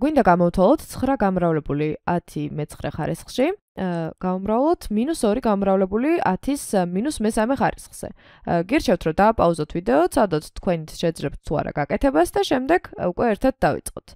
გვინდა გამოვთვალოთ 9 გამრავლებული 10 მე-9 ხარისხში. გამრავლოთ -2 გამრავლებული 10-ის -მე-3 ხარისხზე. გირჩევთ რომ დააპაუზოთ ვიდეო, სადაც თქვენ შეძლებთ თუ არა გაკეთებას და შემდეგ უკვე ერთად დავიწყოთ.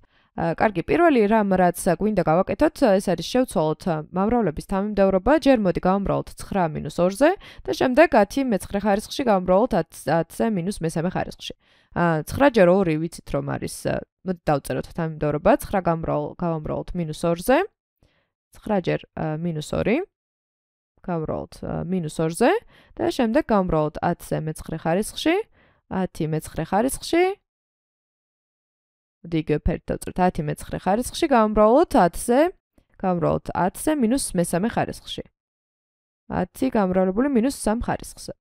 კარგი, პირველი რამ რაც გვინდა გავაკეთოთ, ეს არის შევცვალოთ მამრავლების თამიმდევრობა. ჯერ მოდი გავამრავლოთ 9-2-ზე და შემდეგ 10-მე-9 ხარისხში გამრავლოთ 10-ზე -მე-3 ხარისხში. 9 ჯერ 2 ვიცით რომ არის მოდი დავწეროთ თანამდებობა 9 გამრავალ გავამრავალთ -2-ზე 9 ჯერ -2 გავამრავალთ -2-ზე და შემდეგ გავამრავალთ 10-ზე მე-9 ხარისხში 10 მე-9 ხარისხში მოდი გეფერდეთ დავწეროთ 10 მე-9 ხარისხში გავამრავალთ 10-ზე გავამრავალთ 10-ზე -მე-3 ხარისხში 10 გამრავლებული -3 ხარისხზე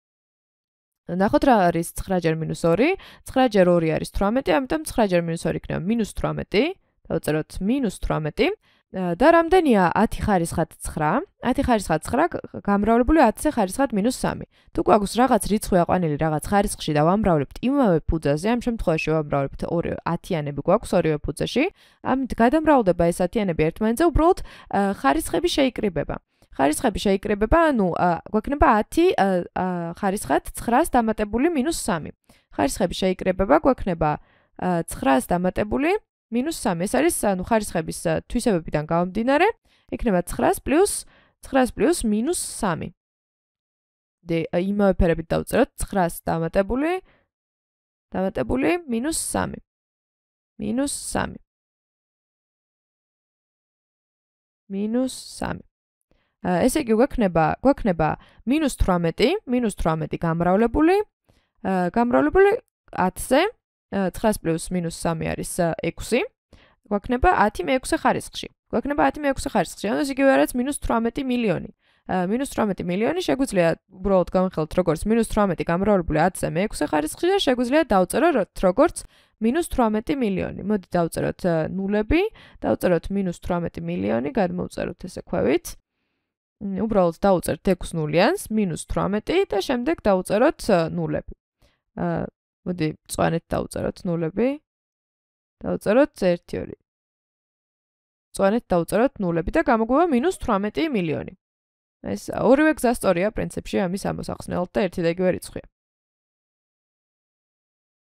ნახოთ რა არის 9 ჯერ -2. 9 ჯერ 2 არის 18, ამიტომ 9 ჯერ -2 იქნება -18. დავწეროთ -18. და რამდენია 10 ხარისხად 9? 10 ხარისხად 9 გამრავლებული 10-ზე ხარისხად -3. თუ გვაქვს რაღაც რიცხვი აყვანილი რაღაც ხარისხში და ვამრავლებთ იმავე ფუძაზე, ამ შემთხვევაში ვამრავლებთ 10-იანები გვაქვს ორივე ფუძაში, ამით გადამრავლდება ეს 10-იანები ერთმანეთზე, უბრალოდ ხარისხები შეიკრიბება. ხარისხები შეიკრებება, ну, გვექნება 10 ხარისხად 9-ს დამატებული მინუს 3. ხარისხები შეიკრებება, გვექნება 9-ს დამატებული მინუს 3. ეს არის, ну, ხარისხების თვისებებიდან გამომდინარე, იქნება 9-ს პლუს 9-ს პლუს მინუს 3. დე იმავე ფერებით დავწეროთ 9-ს დამატებული დამატებული მინუს 3. მინუს 3. მინუს 3. ესე იგი გვექნება გვექნება -18 -18 გამრავლებული გამრავლებული 10-ზე 9 პლუს -3 არის 6 გვექნება 10 მე-6 ხარისხში გვექნება 10 მე-6 ხარისხში ანუ ეს იგივე არის -18 მილიონი -18 მილიონი შეგვიძლია უბრალოდ გავახელოთ როგორც -18 გამრავლებული 10-ზე მე-6 ხარისხში და შეგვიძლია დავწეროთ როგორც -18 მილიონი. მოდი დავწეროთ ნულები, დავწეროთ -18 მილიონი, გადმოვწეროთ ესე ქვევით. უბრალოდ დავუწერთ 6 ნულიანს -18 და შემდეგ დავუწეროთ ნულები. აა მოდი, წვანეთ დავუწეროთ ნულები. დავუწეროთ 1 2 წვანეთ დავწეროთ ნულები და გამოგვება -18 მილიონი. ეს ორივე გზა სწორია პრინციპში ამის ამოსახსნელად და ერთი და იგივე რიცხვია.